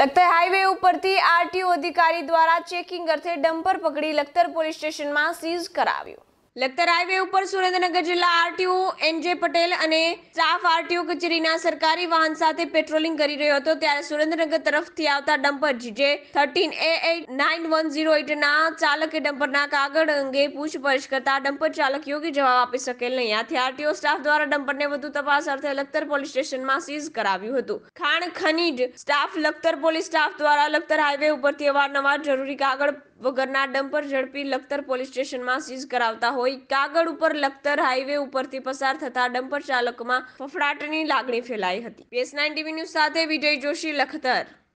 Lakhtar highway ઉપરથી RTO અધિકારી દ્વારા ચેકિંગ અર્થે ડમ્પર પકડી લખતર પોલીસ સ્ટેશનમાં સીઝ કરાવ્યું લખતર હાઈવે ઉપર સુરેન્દ્રનગર જિલ્લા આરટીઓ એનજે પટેલ અને સ્ટાફ આરટીઓ કચેરીના સરકારી વાહન સાથે પેટ્રોલિંગ કરી રહ્યો હતો ત્યારે સુરેન્દ્રનગર તરફથી આવતા ડમ્પર જે thirteen A eight nine one zero એટના ચાલકે ડમ્પરના કાગળ અંગે પૂછપરછ કરતા ડમ્પર ચાલક યોગ્ય જવાબ આપી શકેલ નહીં આથી આરટીઓ સ્ટાફ દ્વારા ડમ્પરને વધુ તપાસ અર્થે લખતર પોલીસ સ્ટેશનમાં સીઝ કરાવ્યું હતું ખાણ ખનીજ સ્ટાફ લખતર પોલીસ સ્ટાફ દ્વારા લખતર હાઈવે ઉપરથી અવારનવાર જરૂરી કાગળ વગરના ડમ્પર ઝડપી લખતર પોલીસ સ્ટેશનમાં સીઝ કરાવતા હોય કાગળ ઉપર લખતર હાઈવે ઉપરથી પસાર થતા ડમ્પર ચાલકમાં ફફડાટની લાગણી ફેલાઈ હતી પેસ નાઇન ટીવી ન્યૂઝ સાથે વિજય જોશી લખતર